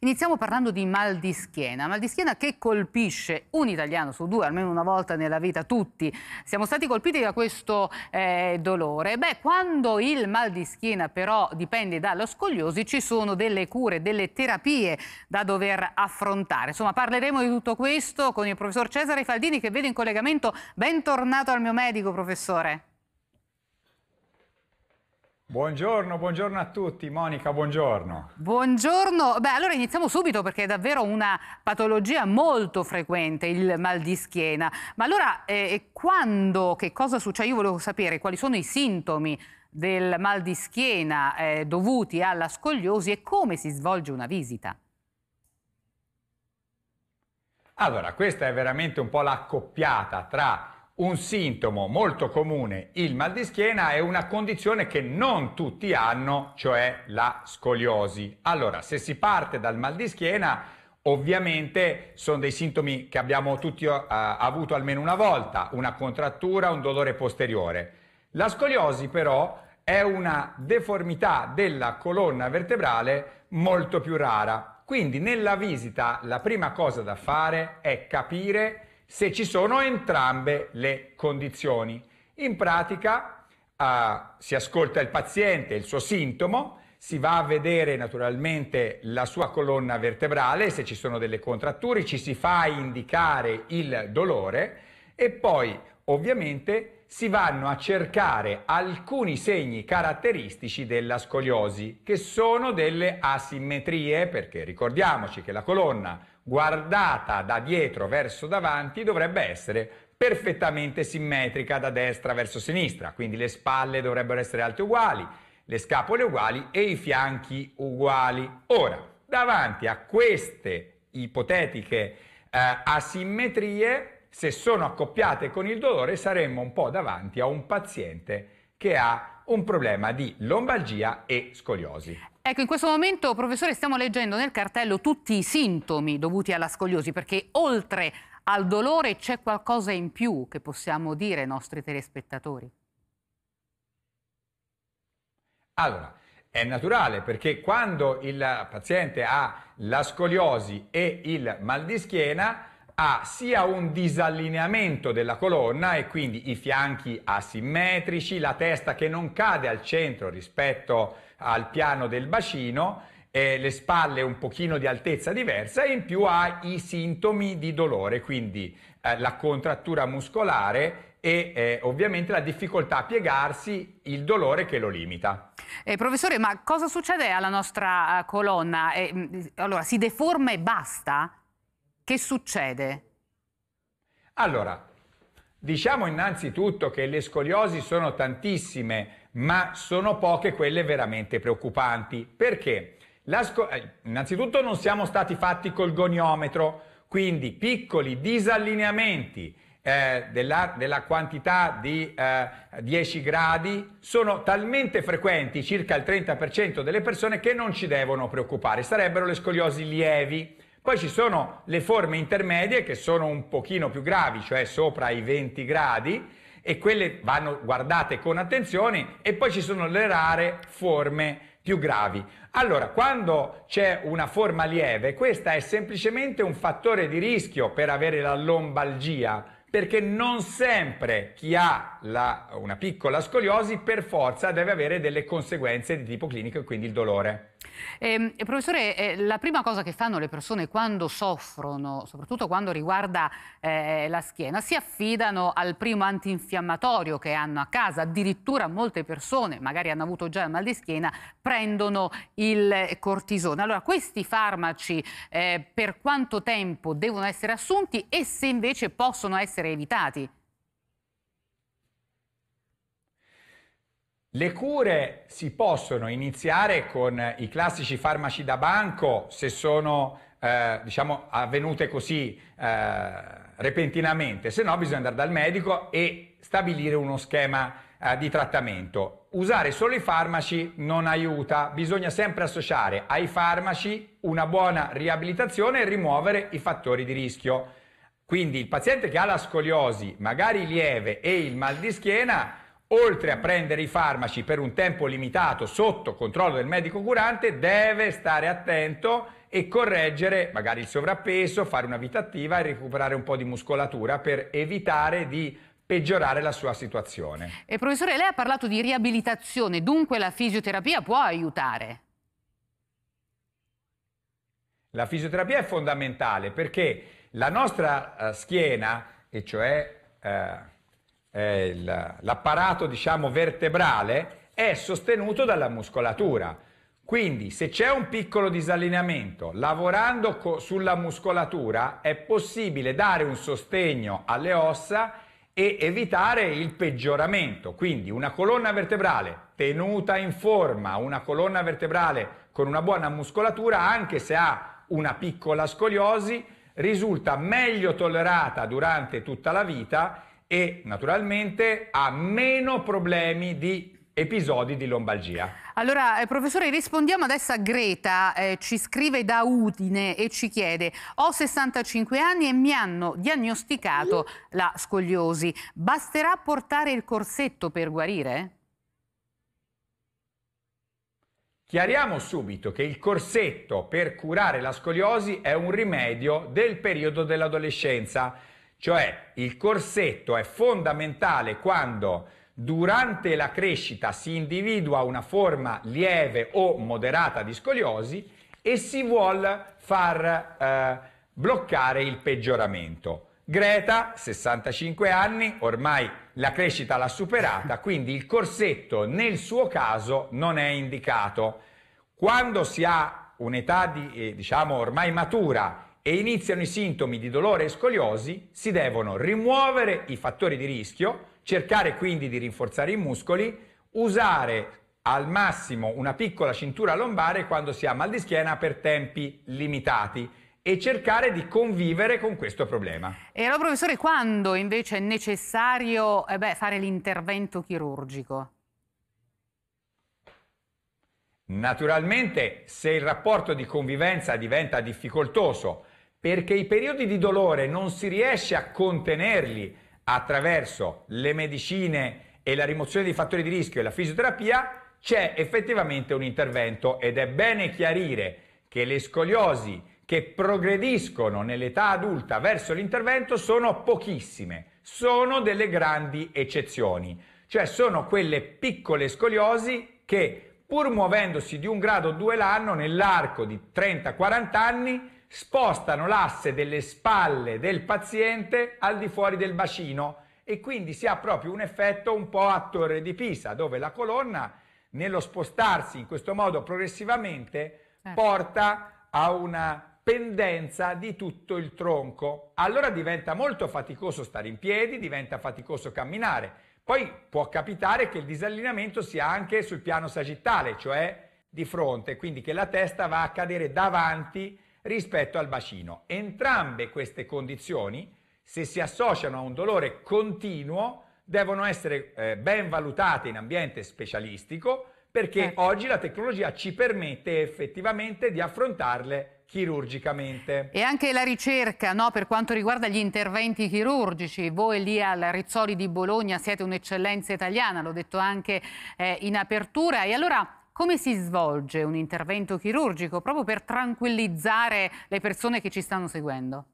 Iniziamo parlando di mal di schiena, mal di schiena che colpisce un italiano su due, almeno una volta nella vita, tutti. Siamo stati colpiti da questo eh, dolore. Beh, quando il mal di schiena però dipende dallo scogliosi, ci sono delle cure, delle terapie da dover affrontare. Insomma, parleremo di tutto questo con il professor Cesare Faldini che vedo in collegamento. Bentornato al mio medico, professore. Buongiorno, buongiorno a tutti. Monica, buongiorno. Buongiorno. Beh, allora iniziamo subito perché è davvero una patologia molto frequente, il mal di schiena. Ma allora, eh, quando, che cosa succede? Cioè io volevo sapere quali sono i sintomi del mal di schiena eh, dovuti alla scogliosi e come si svolge una visita. Allora, questa è veramente un po' l'accoppiata tra un sintomo molto comune, il mal di schiena, è una condizione che non tutti hanno, cioè la scoliosi. Allora, se si parte dal mal di schiena, ovviamente sono dei sintomi che abbiamo tutti uh, avuto almeno una volta, una contrattura, un dolore posteriore. La scoliosi però è una deformità della colonna vertebrale molto più rara. Quindi nella visita la prima cosa da fare è capire se ci sono entrambe le condizioni. In pratica eh, si ascolta il paziente, il suo sintomo, si va a vedere naturalmente la sua colonna vertebrale, se ci sono delle contratture ci si fa indicare il dolore e poi ovviamente si vanno a cercare alcuni segni caratteristici della scoliosi che sono delle asimmetrie perché ricordiamoci che la colonna guardata da dietro verso davanti dovrebbe essere perfettamente simmetrica da destra verso sinistra, quindi le spalle dovrebbero essere alte uguali, le scapole uguali e i fianchi uguali. Ora, davanti a queste ipotetiche eh, asimmetrie, se sono accoppiate con il dolore, saremmo un po' davanti a un paziente che ha un problema di lombalgia e scoliosi. Ecco, in questo momento, professore, stiamo leggendo nel cartello tutti i sintomi dovuti alla scoliosi, perché oltre al dolore c'è qualcosa in più che possiamo dire ai nostri telespettatori? Allora, è naturale perché quando il paziente ha la scoliosi e il mal di schiena, ha sia un disallineamento della colonna e quindi i fianchi asimmetrici, la testa che non cade al centro rispetto al piano del bacino, eh, le spalle un pochino di altezza diversa e in più ha i sintomi di dolore, quindi eh, la contrattura muscolare e eh, ovviamente la difficoltà a piegarsi, il dolore che lo limita. Eh, professore, ma cosa succede alla nostra eh, colonna? Eh, mm, allora, si deforma e basta? Che succede? Allora, diciamo innanzitutto che le scoliosi sono tantissime, ma sono poche quelle veramente preoccupanti. Perché? Eh, innanzitutto non siamo stati fatti col goniometro, quindi piccoli disallineamenti eh, della, della, quantità di eh, 10 gradi sono talmente frequenti, circa il 30% delle persone, che non ci devono preoccupare. Sarebbero le scoliosi lievi. Poi ci sono le forme intermedie che sono un pochino più gravi, cioè sopra i 20 gradi, e quelle vanno guardate con attenzione, e poi ci sono le rare forme più gravi. Allora, quando c'è una forma lieve, questa è semplicemente un fattore di rischio per avere la lombalgia, perché non sempre chi ha la, una piccola scoliosi per forza deve avere delle conseguenze di tipo clinico e quindi il dolore. Eh, professore, eh, la prima cosa che fanno le persone quando soffrono, soprattutto quando riguarda eh, la schiena, si affidano al primo antinfiammatorio che hanno a casa. Addirittura molte persone, magari hanno avuto già il mal di schiena, prendono il cortisone. Allora, questi farmaci eh, per quanto tempo devono essere assunti e se invece possono essere evitati? Le cure si possono iniziare con i classici farmaci da banco se sono eh, diciamo, avvenute così eh, repentinamente, se no bisogna andare dal medico e stabilire uno schema eh, di trattamento. Usare solo i farmaci non aiuta, bisogna sempre associare ai farmaci una buona riabilitazione e rimuovere i fattori di rischio. Quindi il paziente che ha la scoliosi, magari lieve, e il mal di schiena, oltre a prendere i farmaci per un tempo limitato sotto controllo del medico curante, deve stare attento e correggere magari il sovrappeso, fare una vita attiva e recuperare un po' di muscolatura per evitare di peggiorare la sua situazione. E professore, lei ha parlato di riabilitazione, dunque la fisioterapia può aiutare? La fisioterapia è fondamentale perché la nostra eh, schiena, e cioè... Eh, eh, l'apparato diciamo, vertebrale è sostenuto dalla muscolatura. Quindi se c'è un piccolo disallineamento, lavorando co- sulla muscolatura è possibile dare un sostegno alle ossa e evitare il peggioramento. Quindi una colonna vertebrale tenuta in forma, una colonna vertebrale con una buona muscolatura, anche se ha una piccola scoliosi, risulta meglio tollerata durante tutta la vita e naturalmente ha meno problemi di episodi di lombalgia. Allora, eh, professore, rispondiamo adesso a Greta, eh, ci scrive da Udine e ci chiede ho 65 anni e mi hanno diagnosticato la scogliosi, basterà portare il corsetto per guarire? Chiariamo subito che il corsetto per curare la scoliosi è un rimedio del periodo dell'adolescenza cioè il corsetto è fondamentale quando durante la crescita si individua una forma lieve o moderata di scoliosi e si vuole far eh, bloccare il peggioramento. Greta, 65 anni, ormai la crescita l'ha superata, quindi il corsetto nel suo caso non è indicato. Quando si ha un'età di, eh, diciamo ormai matura e iniziano i sintomi di dolore e scoliosi, si devono rimuovere i fattori di rischio, cercare quindi di rinforzare i muscoli, usare al massimo una piccola cintura lombare quando si ha mal di schiena per tempi limitati e cercare di convivere con questo problema. E allora professore, quando invece è necessario eh beh, fare l'intervento chirurgico? Naturalmente se il rapporto di convivenza diventa difficoltoso perché i periodi di dolore non si riesce a contenerli attraverso le medicine e la rimozione dei fattori di rischio e la fisioterapia, c'è effettivamente un intervento ed è bene chiarire che le scoliosi che progrediscono nell'età adulta verso l'intervento sono pochissime, sono delle grandi eccezioni, cioè sono quelle piccole scoliosi che pur muovendosi di un grado o due l'anno nell'arco di 30-40 anni spostano l'asse delle spalle del paziente al di fuori del bacino e quindi si ha proprio un effetto un po' a Torre di Pisa, dove la colonna nello spostarsi in questo modo progressivamente eh. porta a una pendenza di tutto il tronco. Allora diventa molto faticoso stare in piedi, diventa faticoso camminare. Poi può capitare che il disallineamento sia anche sul piano sagittale, cioè di fronte, quindi che la testa va a cadere davanti rispetto al bacino. Entrambe queste condizioni, se si associano a un dolore continuo, devono essere eh, ben valutate in ambiente specialistico perché ecco. oggi la tecnologia ci permette effettivamente di affrontarle chirurgicamente. E anche la ricerca no, per quanto riguarda gli interventi chirurgici, voi lì al Rizzoli di Bologna siete un'eccellenza italiana, l'ho detto anche eh, in apertura, e allora come si svolge un intervento chirurgico proprio per tranquillizzare le persone che ci stanno seguendo?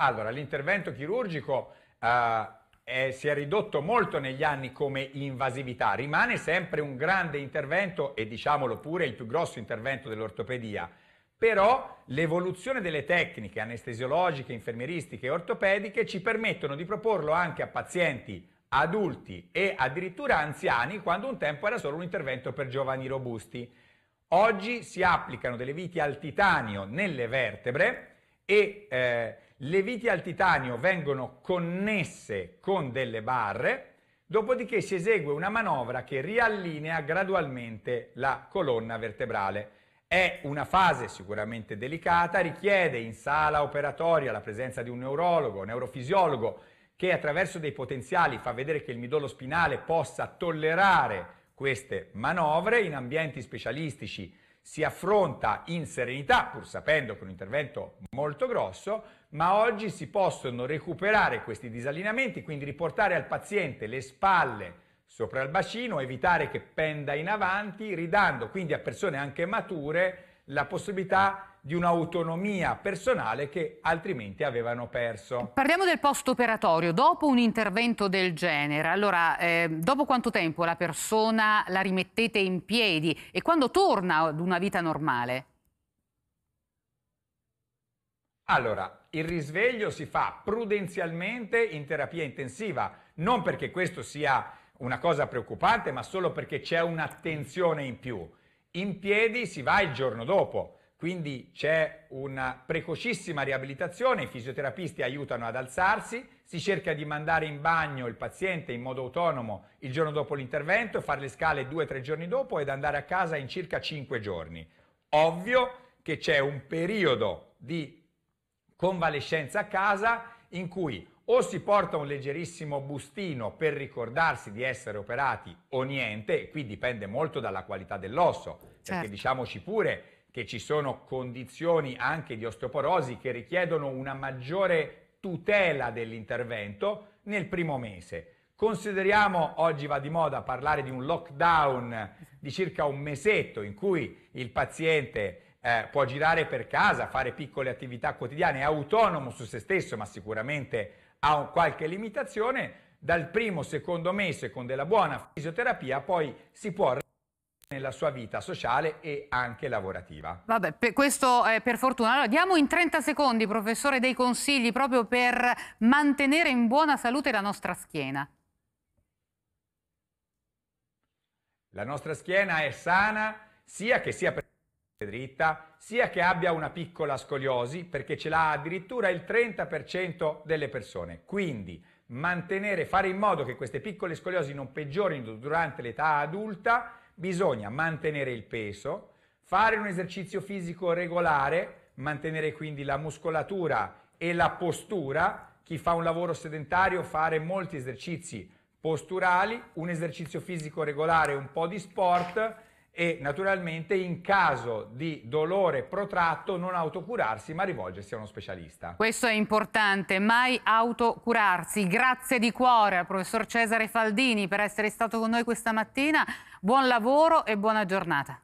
Allora, l'intervento chirurgico eh, è, si è ridotto molto negli anni come invasività, rimane sempre un grande intervento e diciamolo pure il più grosso intervento dell'ortopedia, però l'evoluzione delle tecniche anestesiologiche, infermieristiche e ortopediche ci permettono di proporlo anche a pazienti adulti e addirittura anziani quando un tempo era solo un intervento per giovani robusti. Oggi si applicano delle viti al titanio nelle vertebre e eh, le viti al titanio vengono connesse con delle barre, dopodiché si esegue una manovra che riallinea gradualmente la colonna vertebrale. È una fase sicuramente delicata, richiede in sala operatoria la presenza di un neurologo, neurofisiologo, che attraverso dei potenziali fa vedere che il midollo spinale possa tollerare queste manovre in ambienti specialistici si affronta in serenità, pur sapendo che un intervento molto grosso, ma oggi si possono recuperare questi disallineamenti, quindi riportare al paziente le spalle sopra il bacino, evitare che penda in avanti, ridando quindi a persone anche mature la possibilità di di un'autonomia personale che altrimenti avevano perso. Parliamo del post operatorio. Dopo un intervento del genere, allora, eh, dopo quanto tempo la persona la rimettete in piedi e quando torna ad una vita normale? Allora, il risveglio si fa prudenzialmente in terapia intensiva, non perché questo sia una cosa preoccupante, ma solo perché c'è un'attenzione in più. In piedi si va il giorno dopo. Quindi c'è una precocissima riabilitazione, i fisioterapisti aiutano ad alzarsi, si cerca di mandare in bagno il paziente in modo autonomo il giorno dopo l'intervento, fare le scale due o tre giorni dopo ed andare a casa in circa cinque giorni. Ovvio che c'è un periodo di convalescenza a casa in cui o si porta un leggerissimo bustino per ricordarsi di essere operati o niente, e qui dipende molto dalla qualità dell'osso, certo. perché diciamoci pure che ci sono condizioni anche di osteoporosi che richiedono una maggiore tutela dell'intervento nel primo mese. Consideriamo, oggi va di moda parlare di un lockdown di circa un mesetto in cui il paziente eh, può girare per casa, fare piccole attività quotidiane, è autonomo su se stesso, ma sicuramente ha un, qualche limitazione. Dal primo, secondo mese con della buona fisioterapia poi si può nella sua vita sociale e anche lavorativa. Vabbè, per questo è per fortuna. Allora, diamo in 30 secondi, professore, dei consigli proprio per mantenere in buona salute la nostra schiena. La nostra schiena è sana sia che sia dritta, sia che abbia una piccola scoliosi, perché ce l'ha addirittura il 30% delle persone. Quindi mantenere, fare in modo che queste piccole scoliosi non peggiorino durante l'età adulta bisogna mantenere il peso, fare un esercizio fisico regolare, mantenere quindi la muscolatura e la postura. Chi fa un lavoro sedentario fare molti esercizi posturali, un esercizio fisico regolare, un po' di sport e naturalmente in caso di dolore protratto non autocurarsi ma rivolgersi a uno specialista. Questo è importante, mai autocurarsi. Grazie di cuore al professor Cesare Faldini per essere stato con noi questa mattina. Buon lavoro e buona giornata.